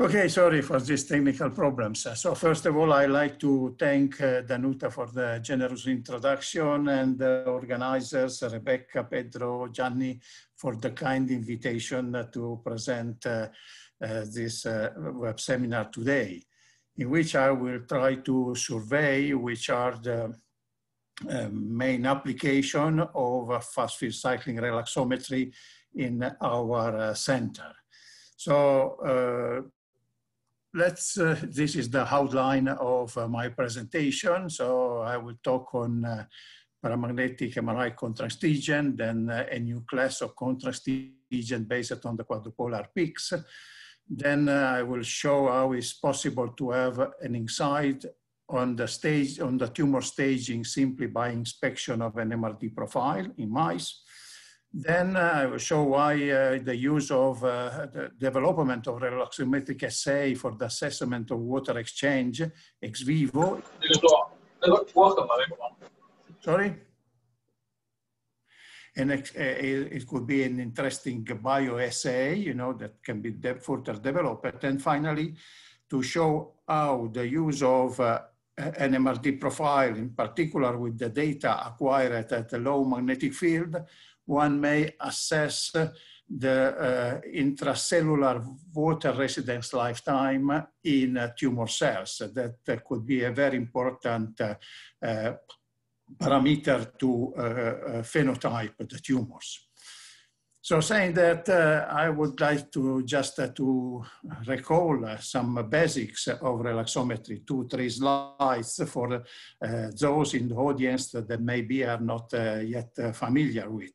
Okay, sorry for these technical problems. So first of all, I'd like to thank uh, Danuta for the generous introduction and the organizers, Rebecca, Pedro, Gianni, for the kind invitation to present uh, uh, this uh, web seminar today, in which I will try to survey which are the uh, main application of fast field cycling relaxometry in our uh, center. So uh, let's, uh, this is the outline of uh, my presentation. So I will talk on uh, paramagnetic MRI contrast agent, then uh, a new class of contrast agent based on the quadrupolar peaks. Then uh, I will show how it's possible to have an insight on the stage, on the tumor staging simply by inspection of an MRD profile in mice. Then uh, I will show why uh, the use of uh, the development of relaxometric assay for the assessment of water exchange ex vivo. Sorry? and it could be an interesting bioassay, you know, that can be de further developed. And finally, to show how the use of uh, an MRD profile, in particular with the data acquired at a low magnetic field, one may assess the uh, intracellular water residence lifetime in uh, tumor cells. That uh, could be a very important uh, uh, parameter to uh, phenotype the tumors. So saying that, uh, I would like to just uh, to recall uh, some basics of relaxometry, two, three slides for uh, those in the audience that maybe are not uh, yet uh, familiar with.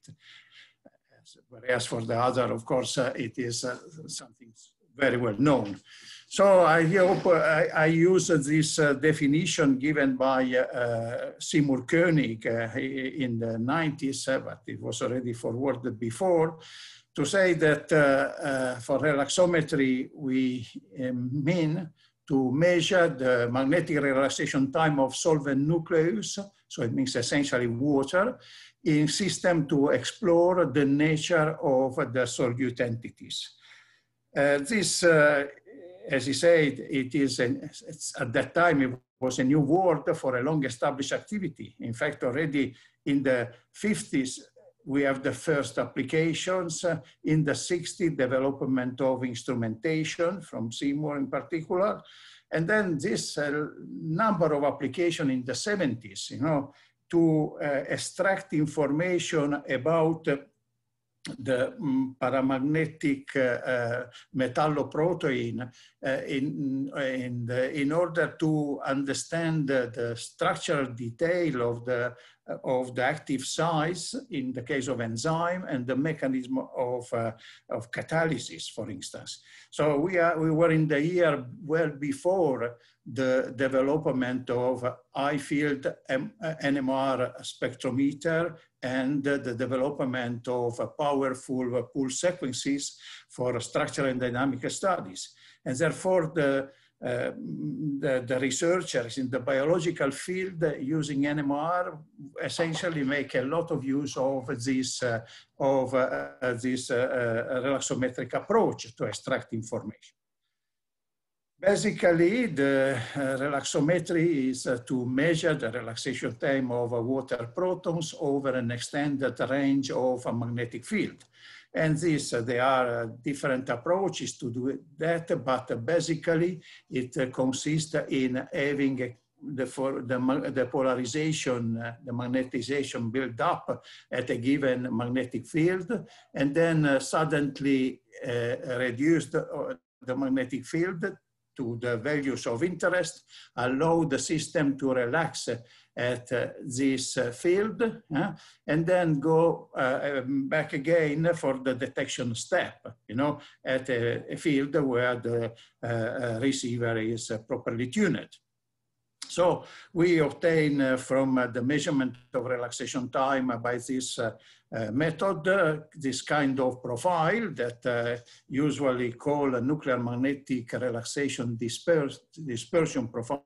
Whereas for the other, of course, it is something very well known. So I hope uh, I, I use this uh, definition given by uh, Seymour Koenig in the 90s, but it was already forwarded before, to say that for relaxometry, we mean to measure the magnetic relaxation time of solvent nucleus, so it means essentially water, in system to explore the nature of the solute entities. Uh, this uh, as he said, it is an, at that time it was a new world for a long established activity. In fact, already in the 50s, we have the first applications. Uh, in the 60s, development of instrumentation from Seymour in particular. And then this uh, number of applications in the 70s, you know, to uh, extract information about uh, the um, paramagnetic uh, uh, metalloprotein uh, in, in, the, in, order to understand the, the structural detail of the, uh, of the active size in the case of enzyme and the mechanism of, uh, of catalysis, for instance. So we, are, we were in the year well before the development of high-field uh, NMR spectrometer and the development of powerful pulse sequences for structural and dynamic studies. And therefore, the, uh, the, the, researchers in the biological field using NMR essentially make a lot of use of this, uh, of, uh, uh this uh, uh, relaxometric approach to extract information. Basically, the relaxometry is to measure the relaxation time of water protons over an extended range of a magnetic field. And this, uh, there are uh, different approaches to do that, but basically it uh, consists in having the, for the, the polarization, uh, the magnetization build up at a given magnetic field, and then uh, suddenly uh, reduce the, the, magnetic field to the values of interest, allow the system to relax at uh, this uh, field and then go uh, um, back again for the detection step, you know, at a, a field where the uh, uh, receiver is properly tuned. So we obtain from the measurement of relaxation time by this uh, method, uh, this kind of profile that uh, usually called a nuclear magnetic relaxation dispers dispersion profile,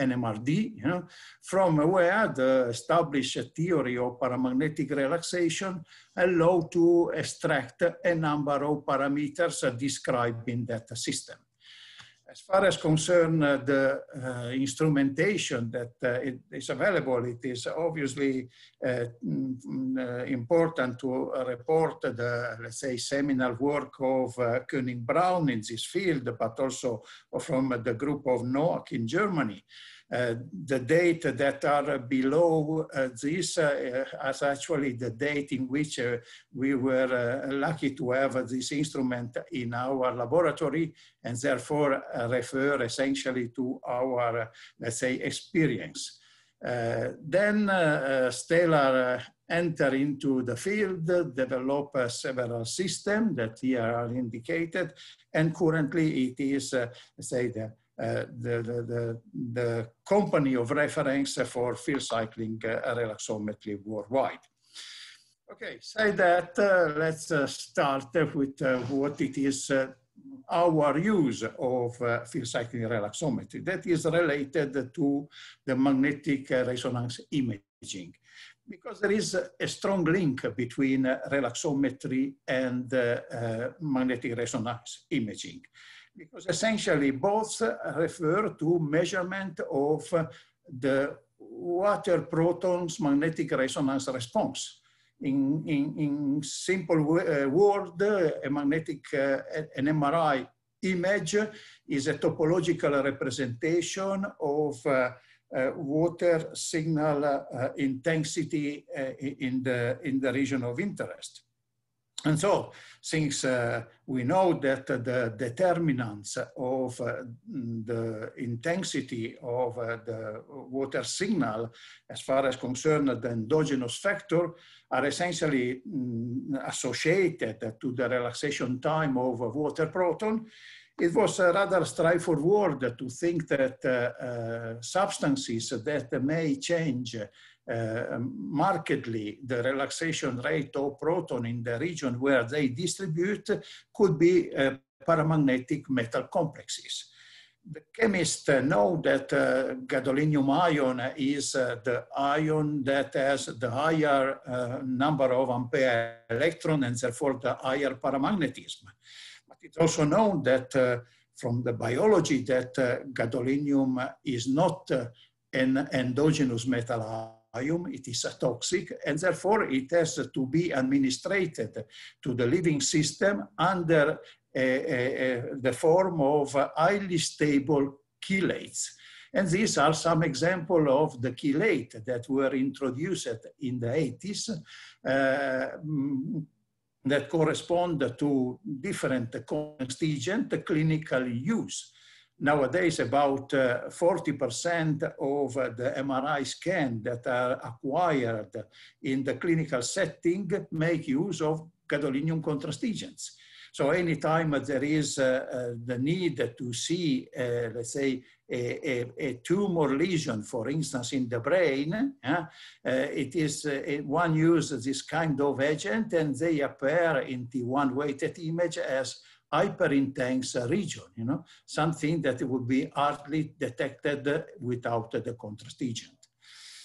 NMRD, you know, from where the established theory of paramagnetic relaxation allow to extract a number of parameters describing that system. As far as concern uh, the uh, instrumentation that uh, it is available, it is obviously uh, mm, uh, important to report the, let's say, seminal work of Koenig Brown in this field, but also from the group of Noack in Germany. Uh, the date that are below uh, this uh, is actually the date in which uh, we were lucky to have this instrument in our laboratory and therefore refer essentially to our, let's say, experience. Uh, then uh, uh, Stellar enter into the field, develop several systems that here are indicated, and currently it is, say, the uh, the, the, the, the, company of reference for field cycling uh, relaxometry worldwide. Okay, say that, uh, let's start with what it is our use of uh, field cycling relaxometry that is related to the magnetic resonance imaging because there is a strong link between relaxometry and magnetic resonance imaging because essentially both uh, refer to measurement of uh, the water protons magnetic resonance response. In, in, in simple uh, word, a magnetic, uh, an MRI image is a topological representation of uh, uh, water signal intensity in, the, in the region of interest. And so, since uh, we know that the determinants of uh, the intensity of uh, the water signal, as far as concerned the endogenous factor, are essentially mm, associated to the relaxation time of a water proton, it was rather straightforward to think that uh, uh, substances that may change uh, markedly the relaxation rate of proton in the region where they distribute could be uh, paramagnetic metal complexes. The chemists know that uh, gadolinium ion is uh, the ion that has the higher uh, number of ampere electron and therefore the higher paramagnetism. But it's also known that from the biology that gadolinium is not an endogenous metal biome, it is toxic, and therefore it has to be administrated to the living system under eh, eh, eh, the form of highly stable chelates. And these are some example of the chelate that were introduced in the 80s uh, mm, that correspond to different constituent clinical use nowadays about 40% uh, of uh, the MRI scan that are acquired in the clinical setting make use of gadolinium contrast agents. So anytime there is uh, uh the need to see, uh, let's say, a, a, a, tumor lesion, for instance, in the brain, it is one uses this kind of agent and they appear in the one-weighted image as hyperintense region, you know, something that would be hardly detected without the contrast agent.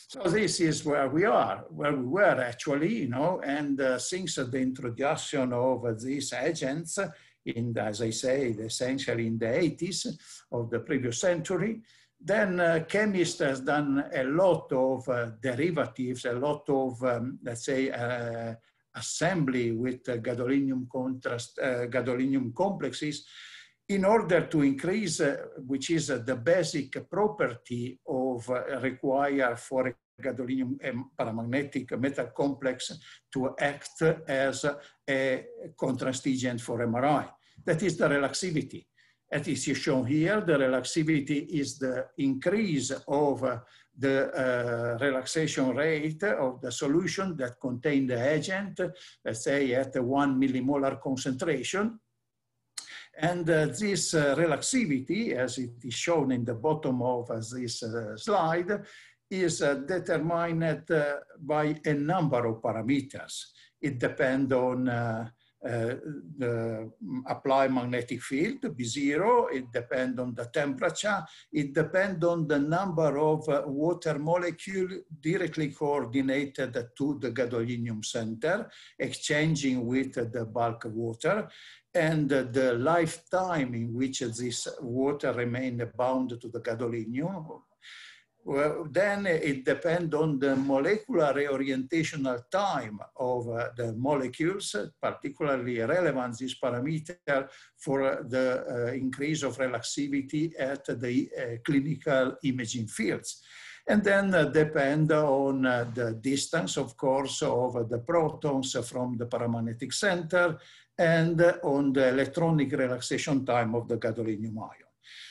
So this is where we are, where we were actually, you know, and uh, since the introduction of these agents in, as I say, essentially in the 80s of the previous century, then uh, chemists has done a lot of uh, derivatives, a lot of, um, let's say, uh, assembly with uh, gadolinium contrast, uh, gadolinium complexes in order to increase, uh, which is uh, the basic property of uh, require for a gadolinium paramagnetic metal complex to act as a contrast agent for MRI. That is the relaxivity as is shown here, the relaxivity is the increase of uh, the uh, relaxation rate of the solution that contain the agent, let's say at one millimolar concentration. And uh, this uh, relaxivity, as it is shown in the bottom of uh, this uh, slide, is determined by a number of parameters. It depends on Mm, apply magnetic field, be 0 it depends on the temperature, it depends on the number of uh, water molecule directly coordinated to the gadolinium center, exchanging with the bulk water and the lifetime in which this water remained bound to the gadolinium well, then it depends on the molecular reorientational time of uh, the molecules, particularly relevant this parameter for uh, the uh, increase of relaxivity at the uh, clinical imaging fields. And then uh, depend on uh, the distance, of course, of the protons from the paramagnetic center and on the electronic relaxation time of the gadolinium ion.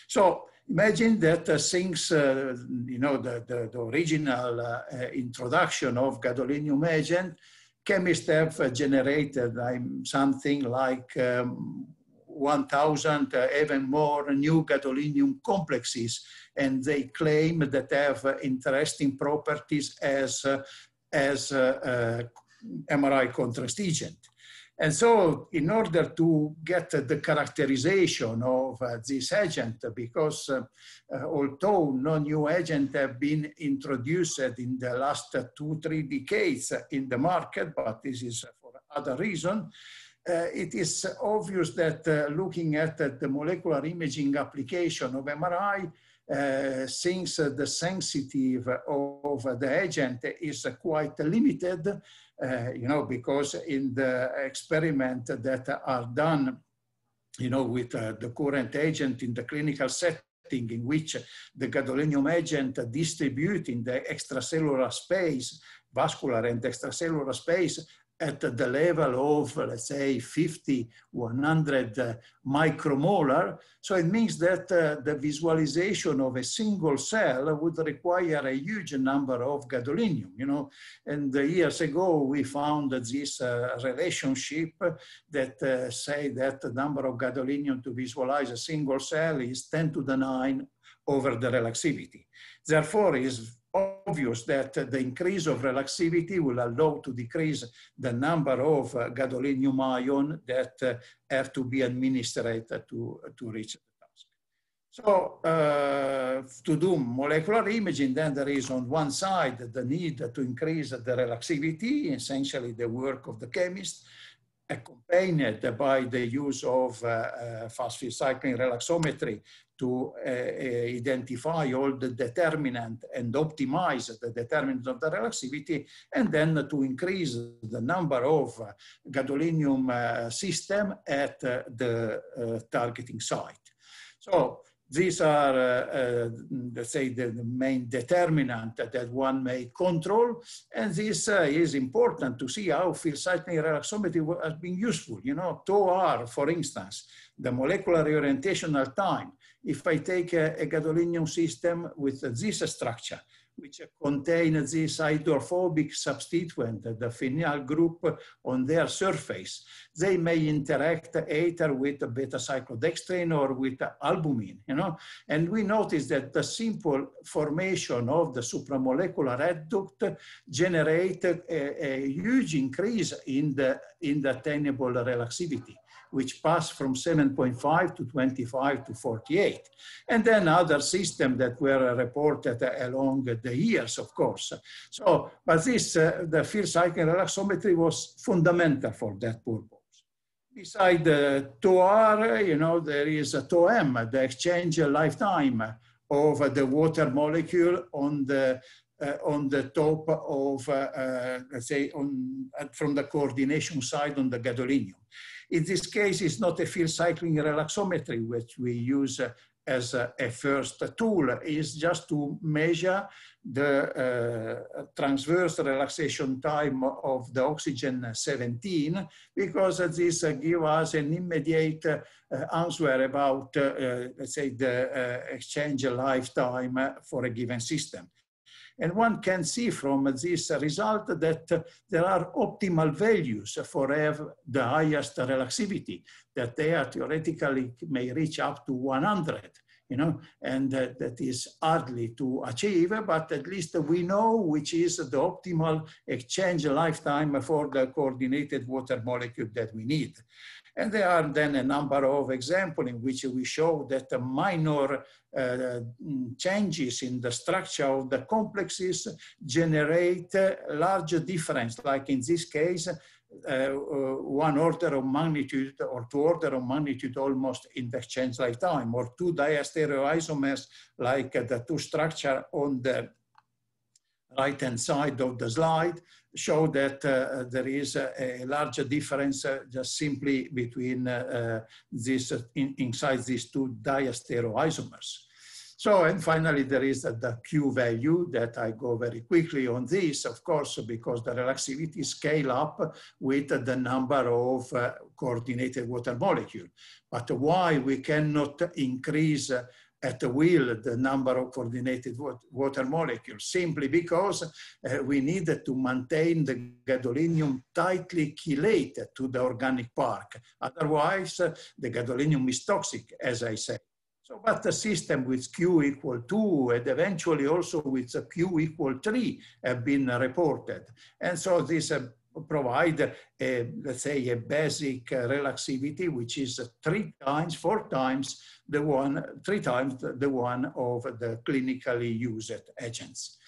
So Imagine that uh, since, uh, you know, the, the, the original uh, uh introduction of gadolinium agent, chemists have uh, generated um, something like um, 1,000, uh, even more new gadolinium complexes. And they claim that they have interesting properties as, as MRI contrast agent. And so in order to get the characterization of uh, this agent, because uh, uh, although no new agent have been introduced in the last two, three decades in the market, but this is for other reason, uh, it is obvious that uh, looking at the molecular imaging application of MRI, uh, since uh, the sensitive of, of the agent is uh, quite limited, uh, you know, because in the experiment that are done, you know, with uh, the current agent in the clinical setting, in which the gadolinium agent distribute in the extracellular space, vascular and extracellular space, at the level of, let's say, 50, 100 uh, micromolar. So it means that uh, the visualization of a single cell would require a huge number of gadolinium, you know. And years ago, we found this uh, relationship that say that the number of gadolinium to visualize a single cell is 10 to the 9 over the relaxivity. Therefore, is obvious that the increase of relaxivity will allow to decrease the number of uh, gadolinium ion that uh, have to be administered to, to reach the task. So uh, to do molecular imaging, then there is on one side the need to increase the relaxivity, essentially the work of the chemist, accompanied by the use of uh, uh field cycling relaxometry to uh, uh, identify all the determinant and optimize the determinant of the relaxivity, and then to increase the number of uh, gadolinium system at uh, the targeting site. So these are, uh, uh, let's say, the, the, main determinant that one may control. And this uh, is important to see how field-sighting relaxometry has been useful. You know, TOR, for instance, the molecular orientational time. If I take a, gadolinium system with this structure, which contain this hydrophobic substituent, the phenyl group on their surface. They may interact either with beta-cyclodextrin or with albumin, you know? And we notice that the simple formation of the supramolecular adduct generated a, a huge increase in the, in the attainable relaxivity which passed from 7.5 to 25 to 48. And then other systems that were reported along the years, of course. So, but this, uh, the field cycle relaxometry was fundamental for that purpose. Beside the TOR, you know, there is a TOM, the exchange lifetime of the water molecule on the uh, on the top of, uh, uh, let's say, on, uh, from the coordination side on the gadolinium. In this case, it's not a field cycling relaxometry, which we use uh, as a, a, first tool is just to measure the uh, transverse relaxation time of the oxygen 17 because this uh, gives us an immediate uh, answer about, uh, uh, let's say, the exchange lifetime for a given system. And one can see from this result that there are optimal values for the highest relaxivity, that they are theoretically may reach up to 100 you know, and uh, that is hardly to achieve, but at least we know which is the optimal exchange lifetime for the coordinated water molecule that we need. And there are then a number of examples in which we show that the minor uh, changes in the structure of the complexes generate large difference, like in this case, uh, uh, one order of magnitude or two order of magnitude almost in the exchange lifetime or two diastereoisomers like uh, the two structure on the right hand side of the slide show that uh, there is a, a large difference uh, just simply between uh, this uh, in, inside these two diastereoisomers. So, and finally, there is the Q value that I go very quickly on this, of course, because the relaxivity scale up with the number of uh, coordinated water molecule. But why we cannot increase at the will the number of coordinated water molecules simply because uh, we needed to maintain the gadolinium tightly chelated to the organic park. Otherwise, uh, the gadolinium is toxic, as I said. So, but the system with Q equal 2 and eventually also with Q equal 3 have been reported. And so this. uh, provide, a, let's say, a basic uh, relaxivity, which is three times, four times the one, three times the one of the clinically used agents.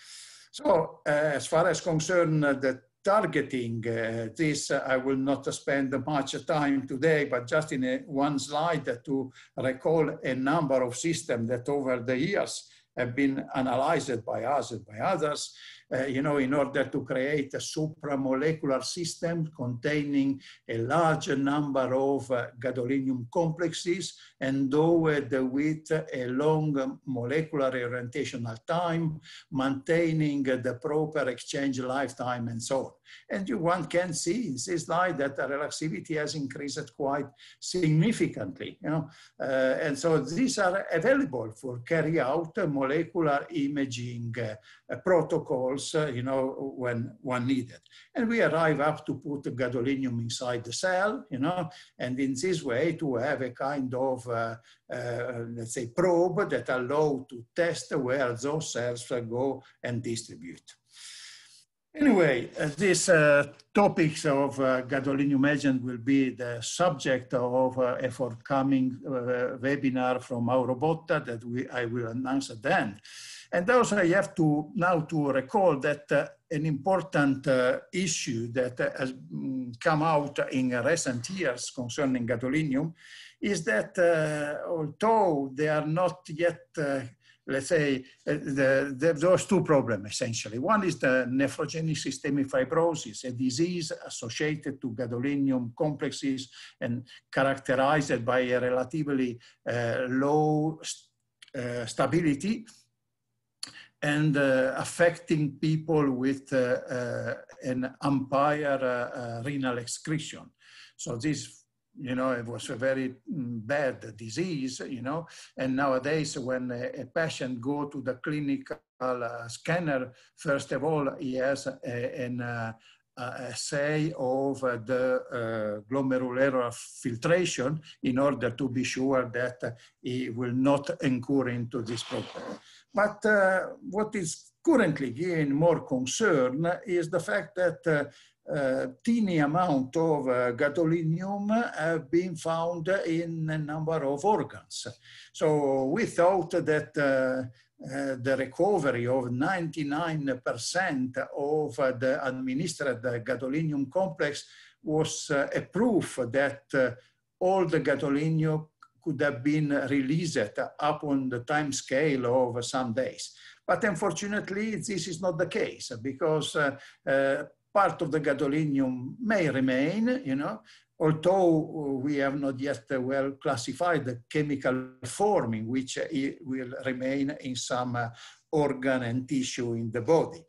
So uh, as far as concern uh, the targeting, uh, this uh, I will not spend much time today, but just in a, one slide to recall a number of systems that over the years have been analyzed by us and by others uh, you know, in order to create a supramolecular system containing a large number of uh, gadolinium complexes, endowed with a long molecular orientational time, maintaining the proper exchange lifetime and so on. And you, one can see in this slide that the relaxivity has increased quite significantly. You know? Uh, and so these are available for carry out molecular imaging uh, protocol you know, when, one needed. And we arrive up to put the gadolinium inside the cell, you know, and in this way to have a kind of, uh, uh, let's say, probe that allow to test where those cells go and distribute. Anyway, uh, these uh, topics of uh, gadolinium agent will be the subject of uh, a forthcoming webinar from our robot that we, I will announce at the end. And also I have to now to recall that uh, an important uh, issue that uh, has mm, come out in recent years concerning gadolinium is that uh, although they are not yet, uh, let's say, uh, the, the, those two problems essentially. One is the nephrogenic systemic fibrosis, a disease associated to gadolinium complexes and characterized by a relatively low st stability and uh, affecting people with uh, uh, an umpire renal excretion. So this you know, it was a very mm, bad disease, you know. And nowadays, when a, a patient go to the clinical uh, scanner, first of all, he has a, an uh, assay of the uh, glomerular filtration in order to be sure that he will not incur into this problem. But uh, what is currently giving more concern is the fact that uh, uh, teeny amount of uh, gadolinium have been found in a number of organs. So we thought that uh, uh, the recovery of 99% of uh, the administered gadolinium complex was a proof that all the gadolinium could have been released up on the time scale of some days. But unfortunately, this is not the case because uh, uh, part of the gadolinium may remain, you know, although we have not yet well classified the chemical form in which it uh, will remain in some uh, organ and tissue in the body.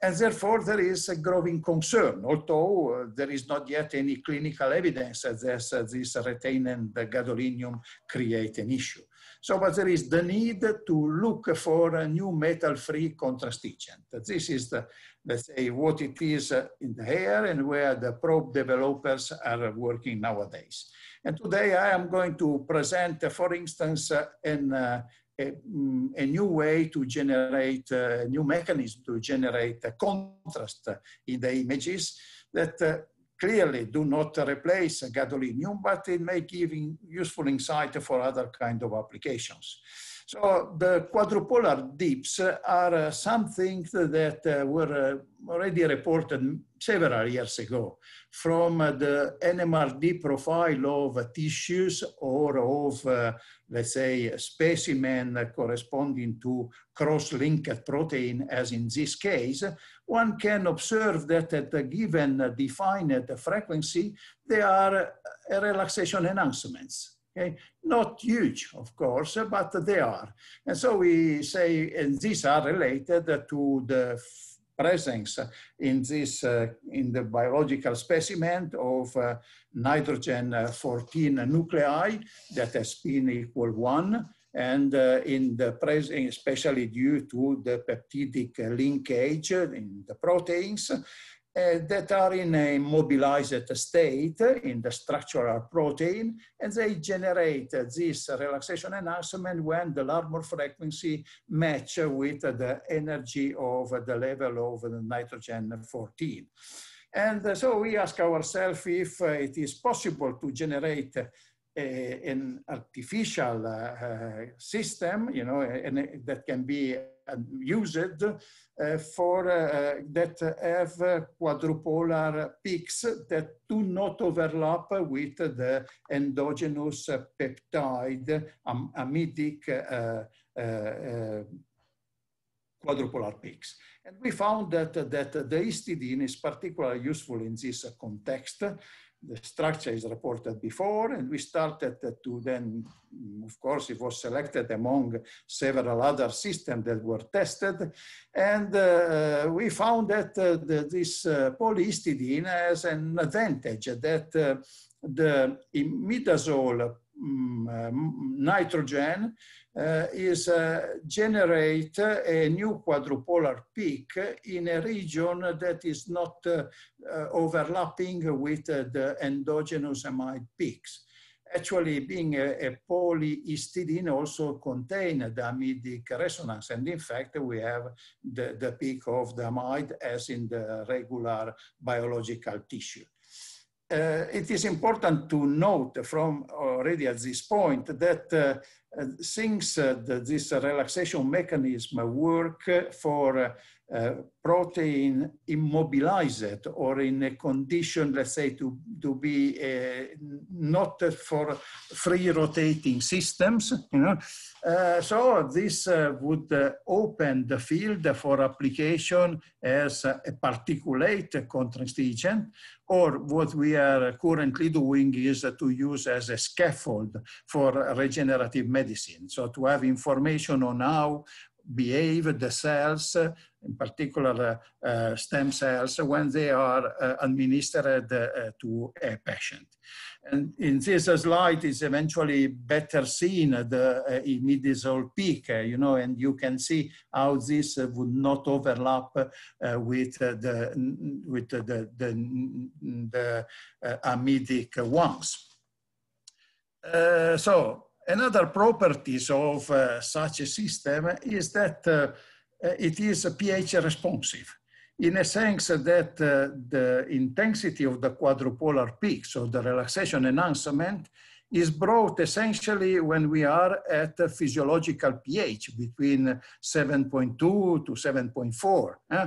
And therefore, there is a growing concern, although uh, there is not yet any clinical evidence that this, uh, this gadolinium create an issue. So, but there is the need to look for a new metal-free contrast agent. This is, the, let's say, what it is uh, in the air and where the probe developers are working nowadays. And today I am going to present, uh, for instance, uh, an a, new way to generate, a uh, new mechanism to generate a contrast in the images that uh, clearly do not replace gadolinium, but it may give useful insight for other kind of applications. So the quadrupolar dips are uh, something that uh, were uh, already reported several years ago from the NMRD profile of tissues or of, uh, let's say, specimen corresponding to cross-linked protein, as in this case, one can observe that at a given defined frequency, there are relaxation enhancements. Okay? Not huge, of course, but they are. And so we say, and these are related to the presence in this uh, in the biological specimen of uh, nitrogen uh, 14 nuclei that has been equal one and uh, in the presence especially due to the peptidic linkage in the proteins uh, that are in a mobilized state in the structural protein, and they generate this relaxation enhancement when the larmor frequency match with the energy of the level of the nitrogen 14. And so we ask ourselves if it is possible to generate a, an artificial uh, system, you know, eh, that can be used uh, for uh, that have quadrupolar peaks that do not overlap with the endogenous peptide am amidic uh, quadrupolar peaks. And we found that, that the histidine is particularly useful in this context the structure is reported before and we started to then, of course, it was selected among several other systems that were tested. And uh, we found that uh, the, this uh, has an advantage that uh, the imidazole Mm, um, nitrogen uh, is uh, generate a new quadrupolar peak in a region that is not uh, uh overlapping with uh, the endogenous amide peaks. Actually, being a, a polyhistidine also contain the amidic resonance. And in fact, we have the, the peak of the amide as in the regular biological tissue. Uh, it is important to note from already at this point that uh, uh, thinks uh, that this relaxation mechanism work for uh, protein immobilized or in a condition, let's say, to, to be not for free rotating systems, you know. so this would open the field for application as a particulate contrast agent or what we are currently doing is to use as a scaffold for regenerative medicine medicine. So to have information on how behave the cells, in particular uh, stem cells, when they are uh, administered uh, to a patient. And in this slide is eventually better seen the uh, imidazole peak, uh, you know, and you can see how this would not overlap uh, with the with the the, the uh, amidic ones. so Another properties of uh, such a system is that uh, it is pH responsive in a sense that uh, the intensity of the quadrupolar peak, so the relaxation enhancement, is brought essentially when we are at a physiological pH between 7.2 to 7.4. Eh?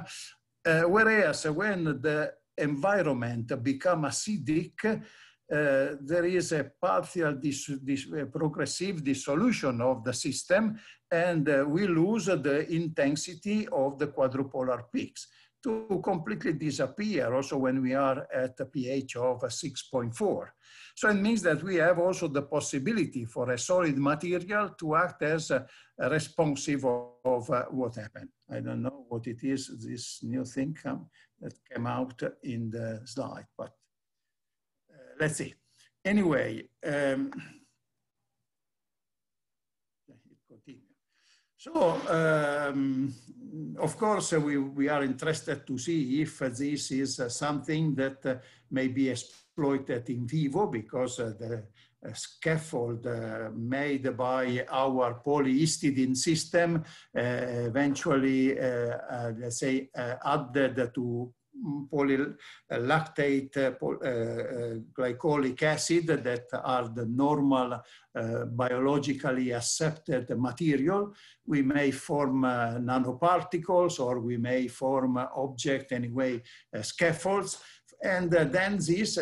Uh, whereas when the environment become acidic, uh, there is a partial dis dis uh, progressive dissolution of the system and uh, we lose the intensity of the quadrupolar peaks to completely disappear also when we are at a pH of 6.4. So it means that we have also the possibility for a solid material to act as a, uh, a responsive of, of uh, what happened. I don't know what it is, this new thing come, that came out in the slide, but let's see. Anyway, um, So, um, of course, uh, we, we are interested to see if uh, this is uh, something that uh, may be exploited in vivo because uh, the uh, scaffold made by our polyhistidine system eventually, let's say, added to polylactate, uh, poly, uh, uh, glycolic acid that are the normal biologically accepted material. We may form nanoparticles or we may form object anyway, scaffolds. And then these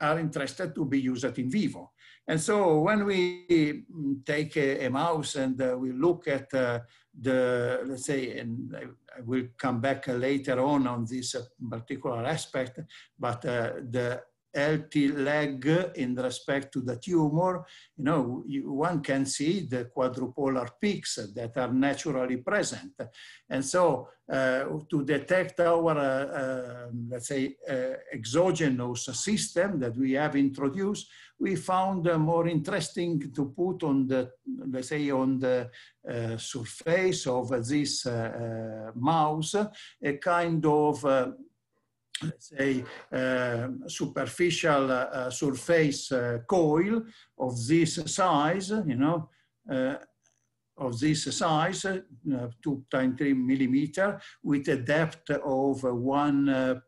are interested to be used in vivo. And so when we mm, take a, a mouse and uh, we look at uh, the, let's say, and I, I will come back later on on this uh, particular aspect, but uh, the healthy leg in respect to the tumor. You know, you, one can see the quadrupolar peaks that are naturally present. And so uh, to detect our, uh, uh, let's say, uh, exogenous system that we have introduced, we found uh, more interesting to put on the, let's say, on the uh, surface of this mouse, a kind of say, um, superficial uh, surface uh, coil of this size, you know, uh, of this size, uh, 2.3 millimeter, with a depth of uh, 1.5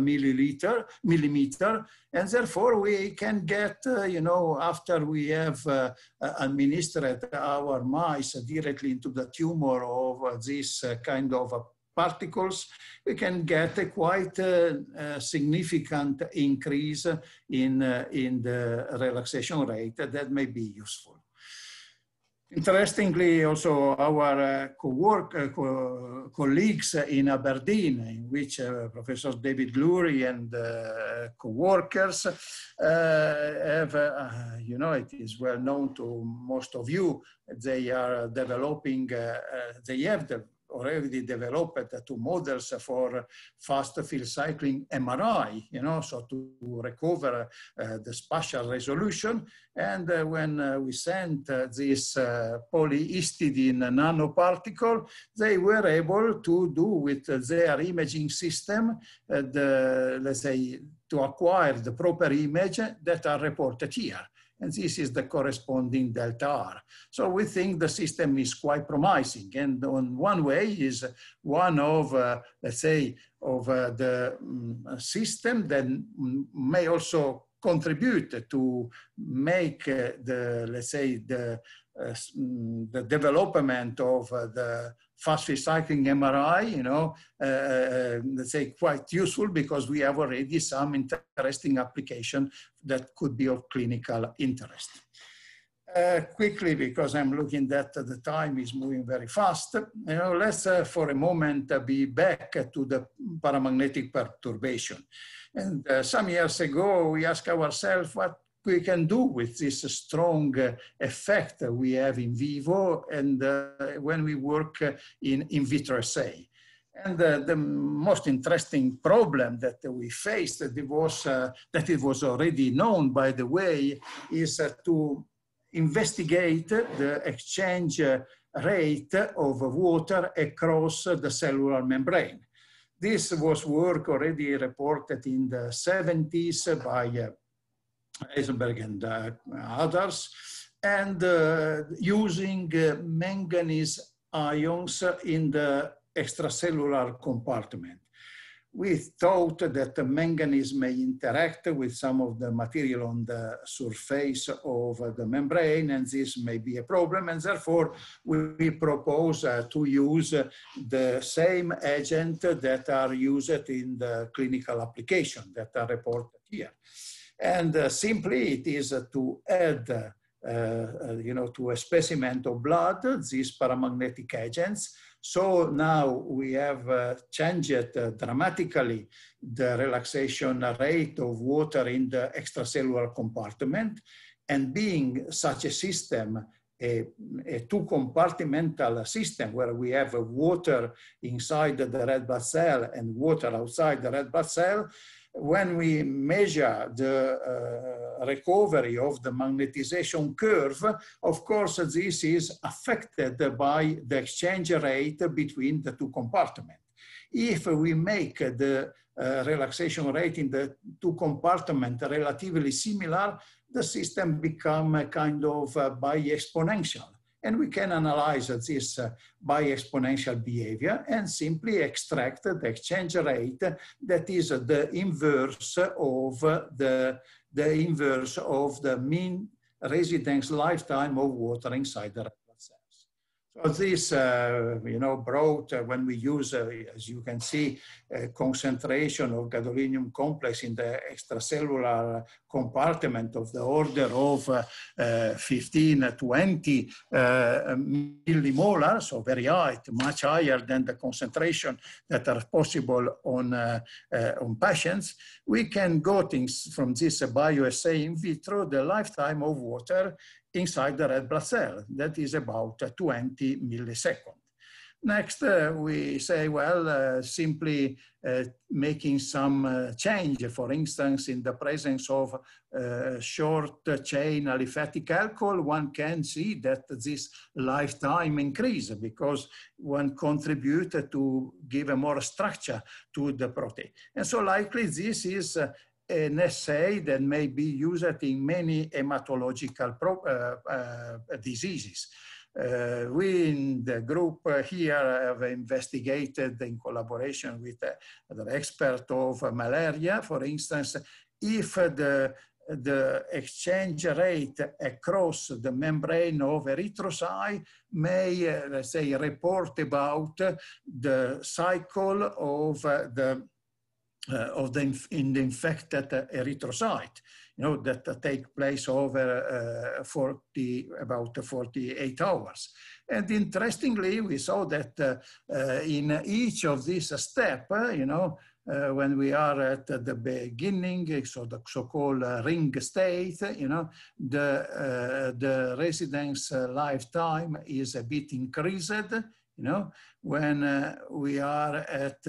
milliliter, millimeter. And therefore we can get, uh, you know, after we have uh, administered our mice directly into the tumor of this uh, kind of a particles, we can get a quite uh, uh significant increase in, uh, in the relaxation rate that may be useful. Interestingly, also our uh, co-work uh, co colleagues in Aberdeen, in which uh, Professor David Lurie and uh, co-workers have, you know, it is well known to most of you, they are developing, they have the already developed two models for fast field cycling MRI, you know, so to recover uh, the spatial resolution. And uh, when uh, we sent this polyhistidine nanoparticle, they were able to do with their imaging system the, let's say, to acquire the proper image that are reported here and this is the corresponding delta R. So we think the system is quite promising. And on one way is one of, uh, let's say, of uh, the um, system that may also contribute to make uh, the, let's say, the, uh, mm, the development of uh, the fast recycling MRI, you know, uh, uh um, let's say quite useful because we have already some interesting application that could be of clinical interest. Uh, quickly, because I'm looking that the time is moving very fast, you know, let's uh, for a moment uh, be back to the paramagnetic perturbation. And uh, some years ago, we asked ourselves what we can do with this strong uh, effect that we have in vivo and uh, when we work uh, in in vitro assay. And uh, the most interesting problem that we faced that was, uh, that it was already known, by the way, is uh, to investigate the exchange rate of water across the cellular membrane. This was work already reported in the 70s by Eisenberg and uh, others, and uh, using uh, manganese ions in the extracellular compartment. We thought that the manganese may interact with some of the material on the surface of the membrane, and this may be a problem, and therefore we propose uh, to use the same agent that are used in the clinical application that are reported here. And uh, simply it is uh, to add uh, uh, you know, to a specimen of blood, these paramagnetic agents. So now we have uh, changed uh, dramatically the relaxation rate of water in the extracellular compartment. And being such a system, a, a two compartmental system where we have water inside the red blood cell and water outside the red blood cell, when we measure the uh, recovery of the magnetization curve, of course, this is affected by the exchange rate between the two compartments. If we make the uh, relaxation rate in the two compartments relatively similar, the system become a kind of uh, bi-exponential. And we can analyze this uh, by exponential behavior and simply extract the exchange rate that is the inverse of the, the inverse of the mean residence lifetime of water inside the so this, uh, you know, brought uh, when we use, uh, as you can see, concentration of gadolinium complex in the extracellular compartment of the order of uh, uh, 15, 20 uh, millimolar, so very high, much higher than the concentration that are possible on, on patients. We can go things from this bioassay in vitro the lifetime of water inside the red blood cell. That is about 20 milliseconds. Next, uh, we say, well, uh, simply uh, making some uh, change, for instance, in the presence of uh, short chain aliphatic alcohol, one can see that this lifetime increase because one contributes to give a more structure to the protein. And so likely this is uh, an assay that may be used in many hematological uh, uh, diseases. Uh, we in the group uh, here have investigated in collaboration with uh, the expert of malaria, for instance, if the, the exchange rate across the membrane of erythrocyte may, uh, let's say, report about the cycle of the uh, of the, in the infected erythrocyte, you know, that take place over uh, 40, about 48 hours. And interestingly, we saw that uh, in each of these step, you know, uh, when we are at the beginning, so the so-called uh, ring state, you know, the, uh, the resident's lifetime is a bit increased, you know, when we are at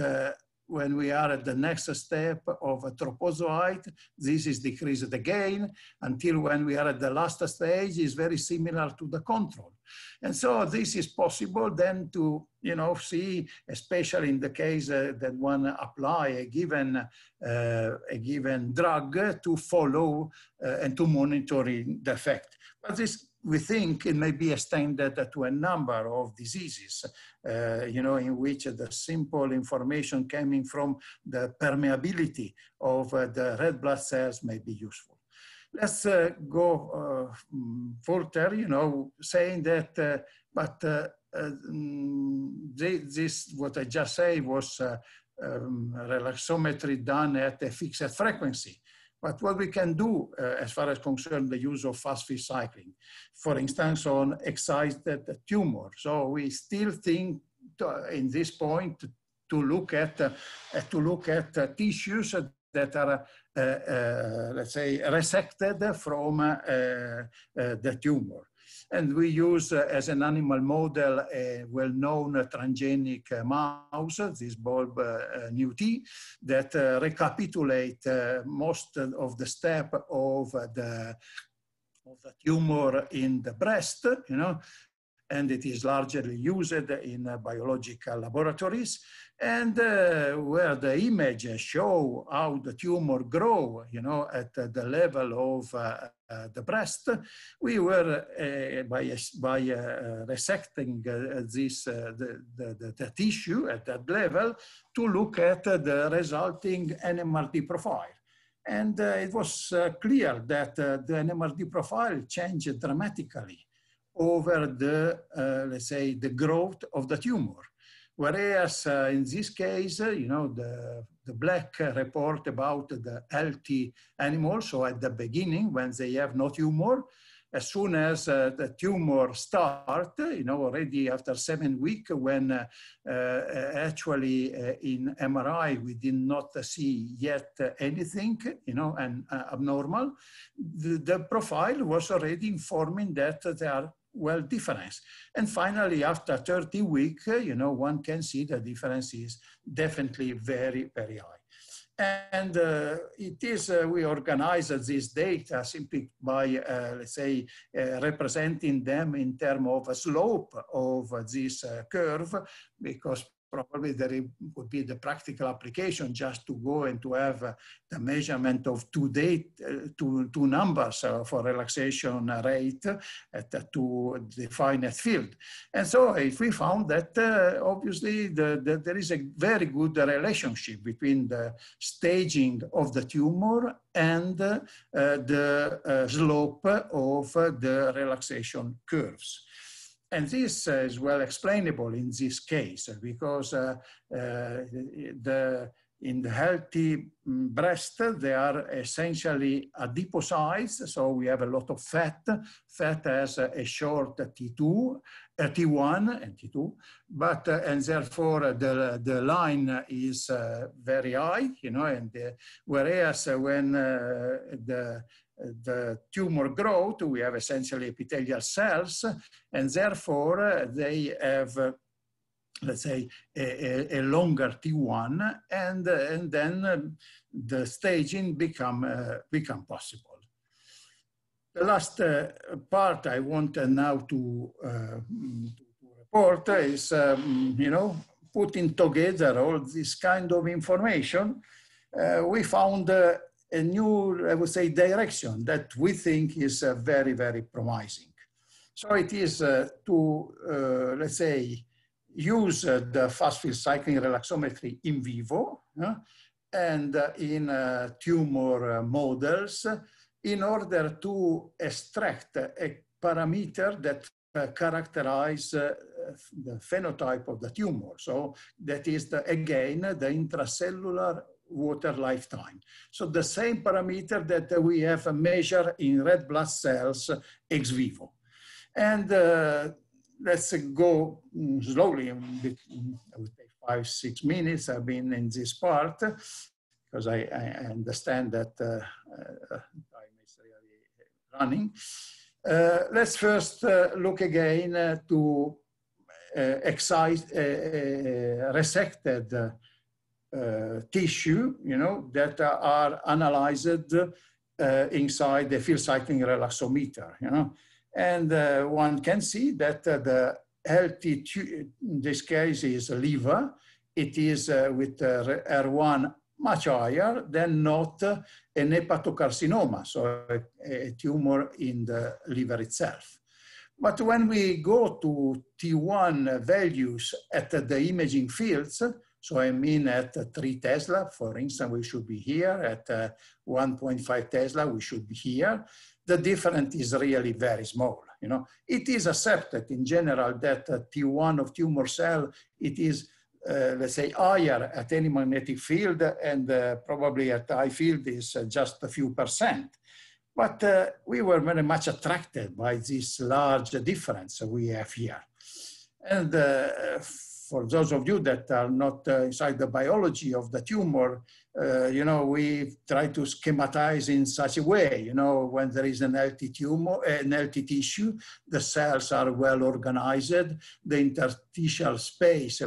when we are at the next step of a tropozoite, this is decreased again until when we are at the last stage is very similar to the control. And so this is possible then to, you know, see, especially in the case uh, that one apply a given, uh, a given drug to follow uh, and to monitor the effect. But this we think it may be extended to a number of diseases, uh, you know, in which the simple information coming from the permeability of uh, the red blood cells may be useful. Let's uh, go uh, further, you know, saying that, uh, but uh, this, what I just say was um, relaxometry done at a fixed frequency. But what we can do uh, as far as concerned the use of phosphate cycling, for instance, on excised tumor. So we still think to, uh, in this point to look at uh, to look at uh, tissues that are, uh, let's say, resected from the tumor. And we use uh, as an animal model a well-known transgenic mouse, this bulb uh, uh, newt, that recapitulate most of the step of the of the tumor in the breast, you know, and it is largely used in biological laboratories and uh, where the images show how the tumor grow, you know, at the level of uh, uh, the breast, we were uh, by, by uh, resecting uh, this the, the, the, tissue at that level to look at the resulting NMRD profile. And it was clear that the NMRD profile changed dramatically over the, let's say, the growth of the tumor. Whereas uh, in this case, uh, you know, the, the black report about the healthy animal, so at the beginning when they have no tumor, as soon as uh, the tumor start, you know, already after seven week, when uh, uh, actually uh, in MRI we did not see yet anything, you know, and abnormal, the, the profile was already informing that there. are well difference. And finally, after 30 weeks, uh, you know, one can see the difference is definitely very, very high. And uh, it is, uh, we organize this data simply by, uh, let's say, uh, representing them in terms of a slope of this uh, curve, because probably there would be the practical application just to go and to have uh, the measurement of two date, uh, two, two numbers uh, for relaxation rate at, to define a field. And so if we found that uh, obviously the, the, there is a very good relationship between the staging of the tumor and uh, the uh, slope of the relaxation curves and this is well explainable in this case because uh, uh, the in the healthy mm, breast, they are essentially adipocytes, so we have a lot of fat. Fat has a short T2, uh, T1 and T2, but uh, and therefore uh, the the line is uh, very high, you know. And whereas when the the tumor growth, we have essentially epithelial cells, and therefore uh, they have uh, let's say a, a, a, longer T1 and, uh, and then um, the staging become, uh, become possible. The last uh, part I want now to, to report is, um, you know, putting together all this kind of information, we found a new, I would say, direction that we think is uh, very, very promising. So it is uh, to, uh, let's say, use uh, the fast field cycling relaxometry in vivo and uh, in uh, tumor models in order to extract a parameter that characterize the phenotype of the tumor. So that is, the, again, the intracellular water lifetime. So the same parameter that we have measured in red blood cells ex vivo. And uh, let's go mm, slowly, I would say five, six minutes. I've been in this part because I, I understand that uh, uh, time is really running. Uh, let's first uh, look again uh, to excise, resected uh, tissue, you know, that are analyzed uh, inside the field cycling relaxometer, you know. And uh, one can see that the healthy, in this case is liver, it is with R1 much higher than not a an hepatocarcinoma, so a, a, tumor in the liver itself. But when we go to T1 values at the imaging fields, so I mean at uh, 3 Tesla, for instance, we should be here. At uh, 1.5 Tesla, we should be here. The difference is really very small. You know, it is accepted in general that uh, T1 of tumor cell, it is, uh, let's say, higher at any magnetic field and uh, probably at high field is uh, just a few percent. But we were very much attracted by this large difference we have here. And for those of you that are not uh, inside the biology of the tumor, uh, you know, we try to schematize in such a way, you know, when there is an healthy tumor, an healthy tissue, the cells are well organized, the interstitial space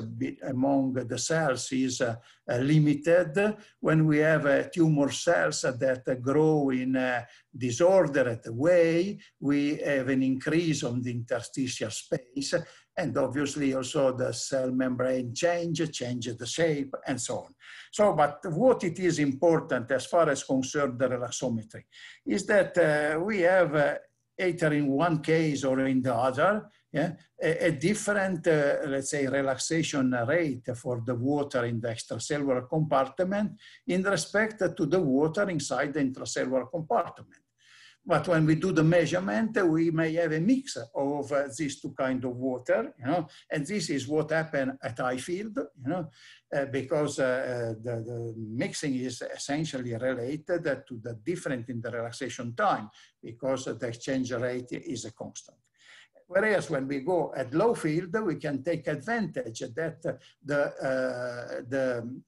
among the cells is uh, limited. When we have uh, tumor cells that grow in a disordered way, we have an increase on the interstitial space and obviously also the cell membrane change, change the shape and so on. So, but what it is important as far as concerned the relaxometry is that uh, we have uh, either in one case or in the other, yeah, a, a different, uh, let's say, relaxation rate for the water in the extracellular compartment in respect to the water inside the intracellular compartment. But when we do the measurement, we may have a mix of uh, these two kind of water, you know, and this is what happened at Highfield, you know, uh, because uh, uh, the, the, mixing is essentially related to the difference in the relaxation time because the exchange rate is a constant. Whereas when we go at low field, we can take advantage that the, uh, the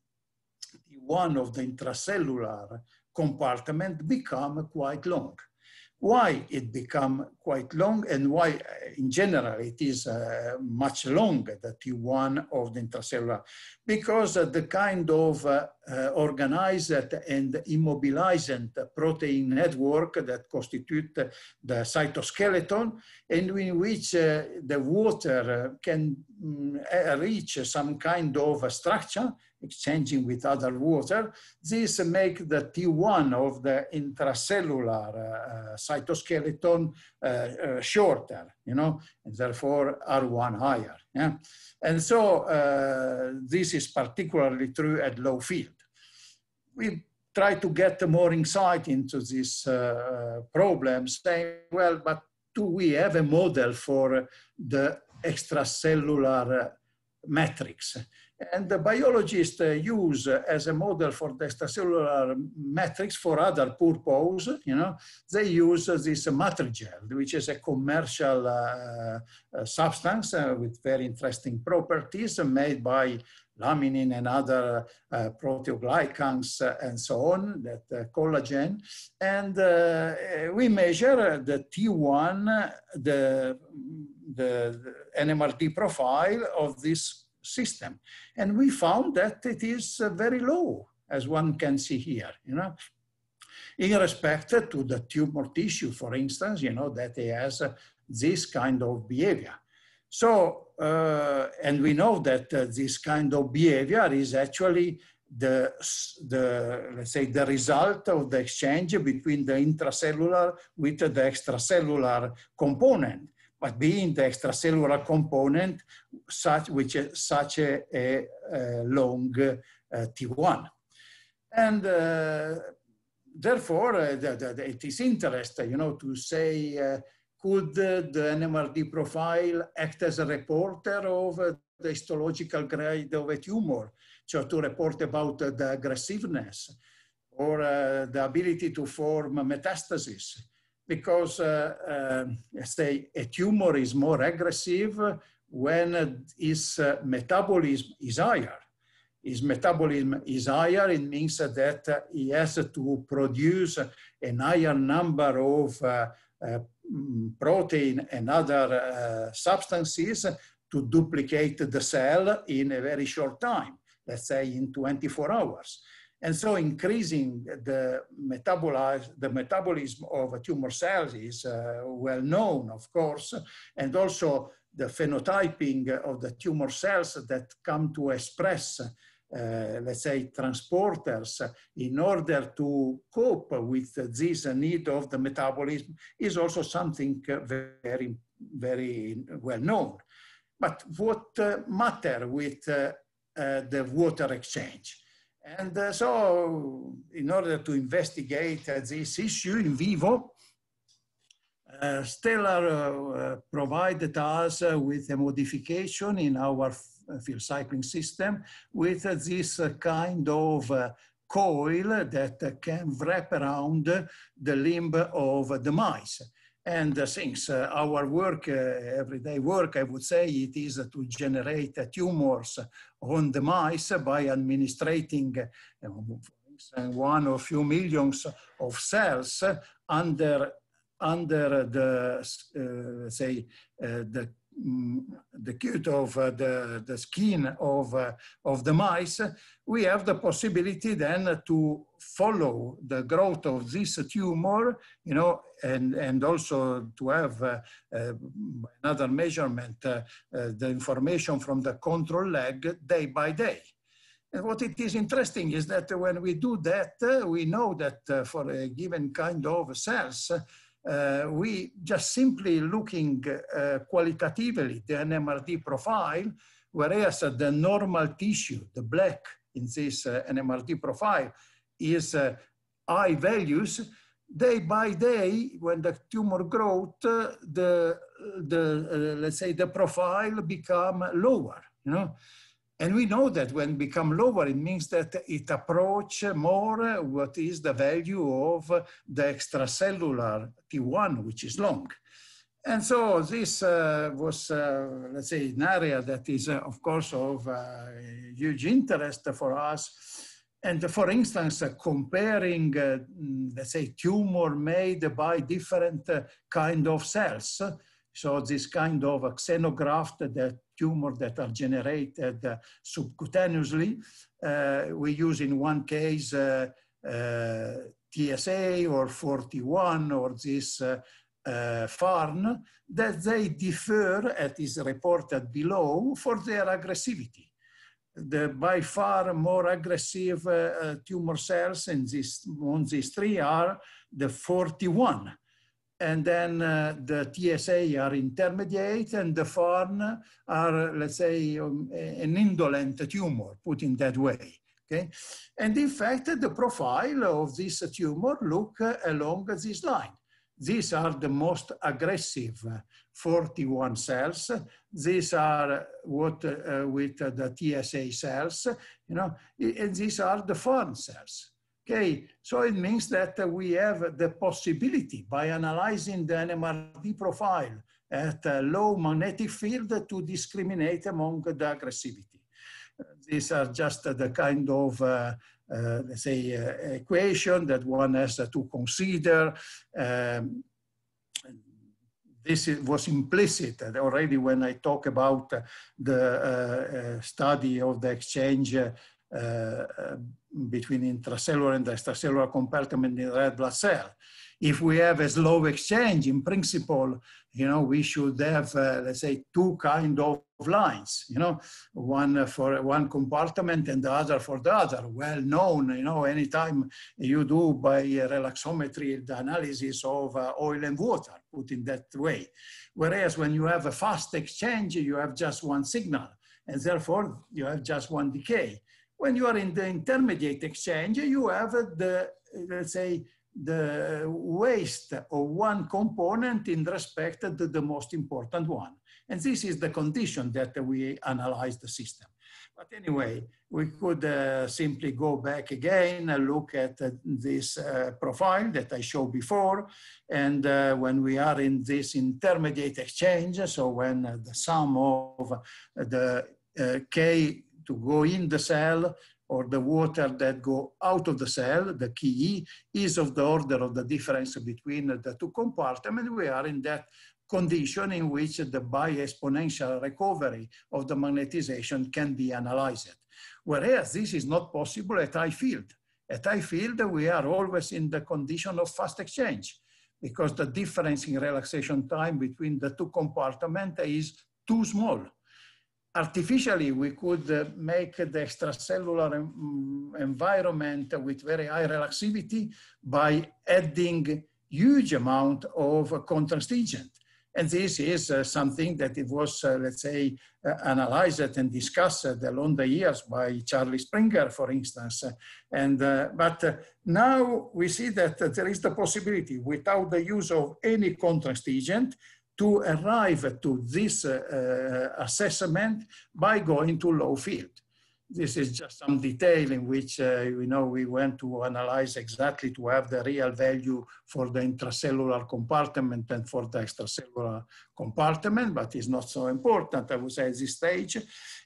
one of the intracellular compartment become quite long why it become quite long and why in general it is uh, much longer than T1 of the intracellular because uh, the kind of uh, uh, organized and immobilized protein network that constitute the cytoskeleton and in which uh, the water can mm, reach some kind of structure exchanging with other water. This make the T1 of the intracellular uh, cytoskeleton uh, uh, shorter, you know, and therefore R1 higher. Yeah? And so this is particularly true at low field. We try to get more insight into this uh, problem, saying, well, but do we have a model for the extracellular uh, matrix? And the biologists uh, use uh, as a model for the extracellular matrix for other purpose, you know, they use uh, this gel, which is a commercial uh, uh, substance uh, with very interesting properties made by laminin and other proteoglycans and so on, that collagen. And we measure the T1, the, the, the NMRD profile of this system. And we found that it is uh, very low, as one can see here, you know. In respect to the tumor tissue, for instance, you know, that has uh, this kind of behavior. So, uh, and we know that uh, this kind of behavior is actually the, the, let's say, the result of the exchange between the intracellular with the extracellular component but being the extracellular component, such which is such a, a, a long uh, T1. And uh, therefore, uh, the, the, it is interesting, you know, to say, uh, could the NMRD profile act as a reporter of uh, the histological grade of a tumor, so to report about the aggressiveness or uh, the ability to form metastasis? because uh, uh, let's say a tumor is more aggressive when its uh, metabolism is higher. His metabolism is higher, it means that he has to produce a higher number of uh, uh, protein and other substances to duplicate the cell in a very short time, let's say in 24 hours. And so increasing the, the metabolism of tumor cells is uh, well known, of course, and also the phenotyping of the tumor cells that come to express, uh, let's say, transporters in order to cope with this need of the metabolism is also something uh, very, very well known. But what uh, matter with uh, uh, the water exchange? And uh, so in order to investigate uh, this issue in vivo, uh, Stellar uh, uh, provided us uh, with a modification in our field cycling system with this kind of coil that can wrap around the limb of the mice. And uh, things, uh, our work, uh, everyday work, I would say it is to generate tumors on the mice by administrating one or few millions of cells under under the uh, say uh, the Mm, the cut of uh, the, the skin of, uh, of the mice, we have the possibility then to follow the growth of this tumor, you know, and, and also to have uh, uh, another measurement, uh, uh the information from the control leg day by day. And what it is interesting is that when we do that, we know that for a given kind of cells, uh, we just simply looking uh, qualitatively the NMRD profile, whereas uh, the normal tissue, the black in this uh, NMRD profile is uh, high values, day by day, when the tumor growth, uh, the, the let's say the profile become lower, you know? And we know that when become lower, it means that it approach more what is the value of the extracellular T1, which is long. And so this uh, was, uh, let's say, an area that is, uh, of course, of uh, huge interest for us. And for instance, uh, comparing, uh, mm, let's say, tumor made by different kind of cells, so this kind of a xenograft, the tumor that are generated uh, subcutaneously, uh, we use in one case uh, TSA or 41 or this uh, farn that they differ, as is reported below, for their aggressivity. The by far more aggressive uh, tumor cells in this, on these three are the 41 and then uh, the TSA are intermediate and the FARN are, let's say, um, an indolent tumor, put in that way. Okay? And in fact, the profile of this tumor look uh, along this line. These are the most aggressive uh, 41 cells. These are uh, what uh, uh with the TSA cells, you know, and these are the FARN cells. Okay, so it means that we have the possibility by analyzing the NMRD profile at a low magnetic field to discriminate among the aggressivity. These are just the kind of, uh, uh, let's say, uh, equation that one has to consider. Um, this was implicit already when I talk about the uh, uh, study of the exchange uh, uh between intracellular and extracellular compartment in red blood cell. If we have a slow exchange, in principle, you know, we should have, uh, let's say, two kind of lines, you know, one for one compartment and the other for the other. Well known, you know, anytime you do by relaxometry the analysis of uh, oil and water, put in that way. Whereas when you have a fast exchange, you have just one signal and therefore you have just one decay. When you are in the intermediate exchange, you have the, let's say, the waste of one component in respect to the most important one. And this is the condition that we analyze the system. But anyway, we could uh, simply go back again and look at uh, this uh, profile that I showed before. And uh, when we are in this intermediate exchange, so when uh, the sum of uh, the K to go in the cell or the water that go out of the cell, the key, is of the order of the difference between the two compartments. We are in that condition in which the bi-exponential recovery of the magnetization can be analyzed. Whereas this is not possible at high field. At high field, we are always in the condition of fast exchange because the difference in relaxation time between the two compartments is too small artificially we could uh, make the extracellular mm, environment with very high relaxivity by adding huge amount of contrast agent. And this is uh, something that it was, uh, let's say, uh, analyzed and discussed along the years by Charlie Springer, for instance. And, uh, but uh, now we see that there is the possibility without the use of any contrast agent to arrive to this uh, uh, assessment by going to low field this is just some detail in which uh, you know we went to analyze exactly to have the real value for the intracellular compartment and for the extracellular compartment, but it's not so important, I would say, at this stage.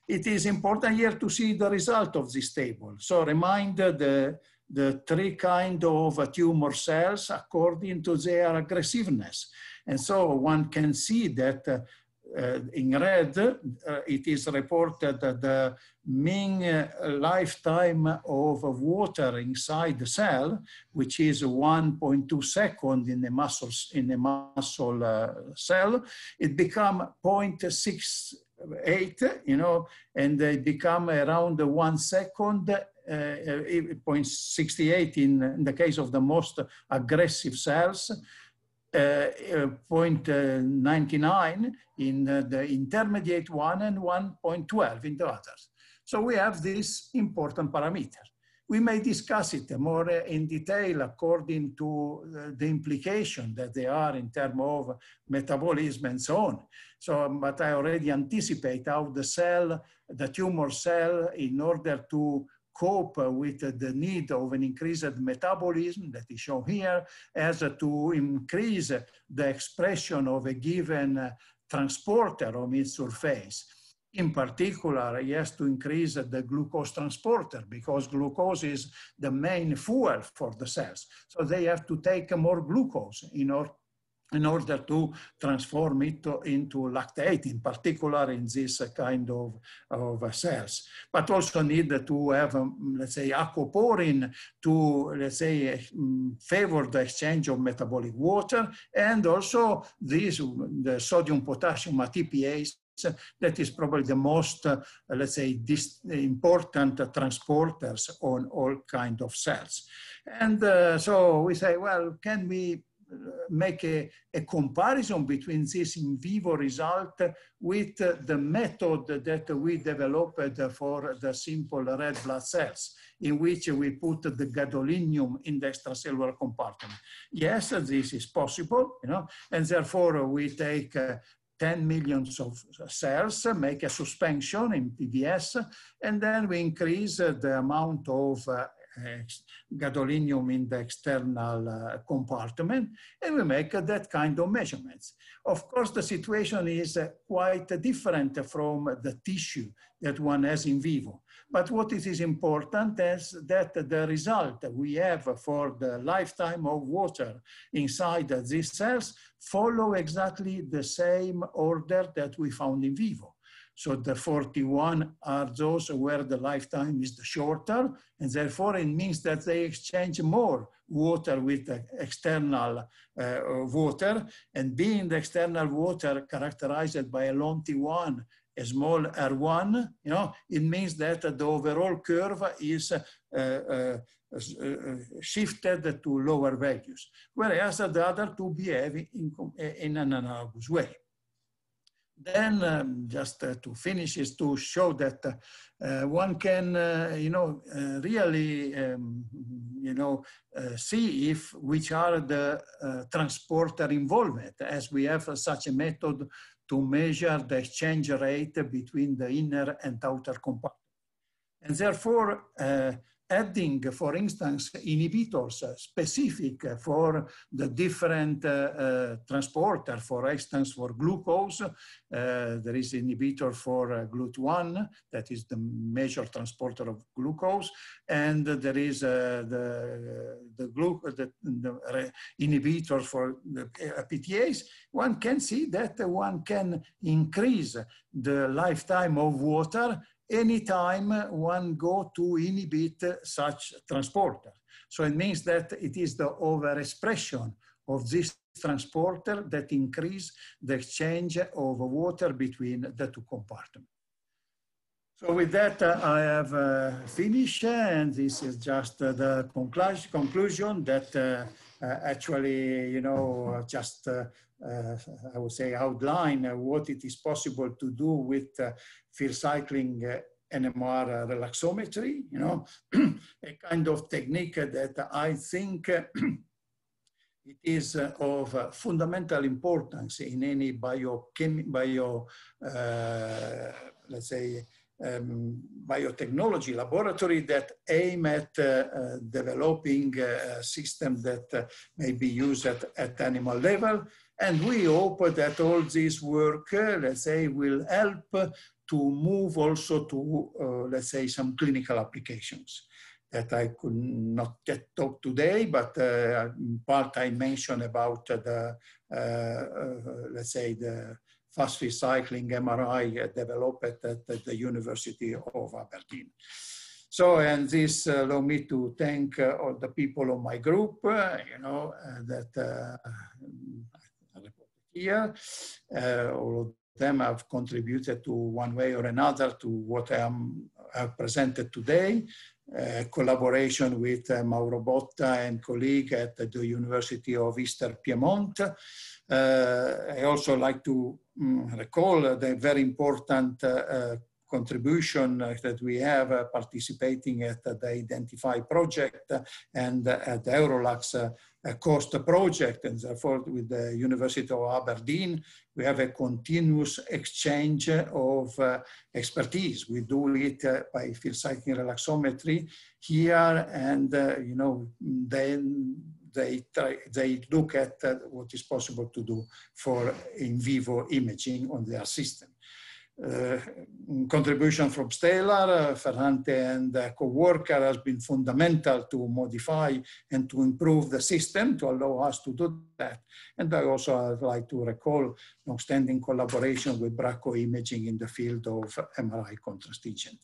It is important here to see the result of this table. So remind the, the three kind of tumor cells according to their aggressiveness. And so one can see that uh, uh, in red, uh, it is reported that the mean uh, lifetime of water inside the cell, which is 1.2 seconds in the muscle in the muscle uh, cell, it become 0.68, you know, and they become around one second. Uh, 0.68 in, in the case of the most aggressive cells, uh, uh, uh, 0.99 in the intermediate one and 1.12 in the others. So we have this important parameter. We may discuss it more in detail according to the implication that they are in terms of metabolism and so on. So, but I already anticipate how the cell, the tumor cell, in order to cope with the need of an increased metabolism that is shown here as to increase the expression of a given transporter on its surface. In particular, it has to increase the glucose transporter because glucose is the main fuel for the cells. So they have to take more glucose in order in order to transform it into lactate, in particular in this kind of, of cells, but also need to have, um, let's say, aquaporin to, let's say, mm, favor the exchange of metabolic water, and also these, the sodium potassium ATPase that is probably the most, uh, let's say, important uh, transporters on all kind of cells. And uh, so we say, well, can we make a, a, comparison between this in vivo result with the method that we developed for the simple red blood cells, in which we put the gadolinium in the extracellular compartment. Yes, this is possible, you know, and therefore we take uh, 10 millions of cells, make a suspension in PBS, and then we increase the amount of uh, gadolinium in the external uh, compartment, and we make uh, that kind of measurements. Of course, the situation is uh, quite different from the tissue that one has in vivo. But what is important is that the result we have for the lifetime of water inside these cells follow exactly the same order that we found in vivo. So the 41 are those where the lifetime is the shorter, and therefore it means that they exchange more water with the external uh, water, and being the external water characterized by a long T1 a small r1, you know, it means that the overall curve is uh, uh, uh, shifted to lower values, whereas the other two behave in, in an analogous way then um, just uh, to finish is to show that uh, uh one can uh, you know uh, really um, you know uh, see if which are the transporter involvement as we have such a method to measure the exchange rate between the inner and outer compartment and therefore adding, for instance, inhibitors specific for the different uh, uh, transporter, for instance, for glucose, uh, there is inhibitor for uh, GLUT1, that is the major transporter of glucose, and there is uh, the, the, glu the, the inhibitor for the uh, PTAs, one can see that one can increase the lifetime of water anytime one go to inhibit such transporter. So it means that it is the overexpression of this transporter that increase the exchange of water between the two compartments. So with that, uh, I have uh, finished, and this is just uh, the conclusion that uh, uh, actually, you know, uh, just uh, I would say outline what it is possible to do with field cycling NMR relaxometry, you know, a kind of technique that I think it is of fundamental importance in any biochem, bio uh, let's say, um, biotechnology laboratory that aim at uh, uh, developing uh, a system that may be used at, at animal level. And we hope that all this work, let's say, will help to move also to, uh, let's say, some clinical applications that I could not yet talk today, but uh, part I mentioned about the, uh, let's say, the fast recycling MRI uh, developed at, at, the University of Aberdeen. So, and this uh, allow me to thank uh, all the people of my group, you know, that here. Uh, all of them have contributed to one way or another to what I am have presented today. Uh, collaboration with uh, Mauro Botta and colleague at the University of Eastern Piedmont. Uh, I also like to mm, recall the very important uh, uh, contribution that we have participating at the Identify project and at the Eurolux cost project and therefore with the University of Aberdeen, we have a continuous exchange of uh, expertise. We do it uh, by field cycling relaxometry here and, uh, you know, then they, try, they look at uh, what is possible to do for in vivo imaging on their system. Uh, contribution from Stellar, uh, Ferrante and uh, co-worker has been fundamental to modify and to improve the system to allow us to do that. And I also like to recall long collaboration with Bracco Imaging in the field of MRI contrast agent.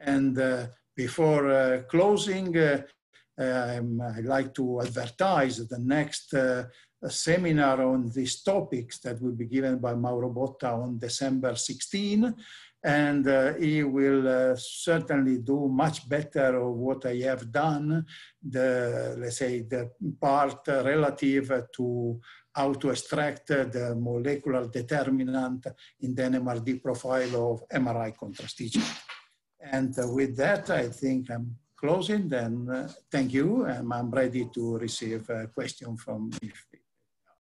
And uh, before uh, closing, uh, um, I'd like to advertise the next uh, a seminar on these topics that will be given by Mauro Botta on December 16. And uh, he will uh, certainly do much better of what I have done, the, let's say, the part relative to how to extract the molecular determinant in the NMRD profile of MRI contrast agent. And uh, with that, I think I'm closing. Then uh, thank you, and I'm ready to receive a question from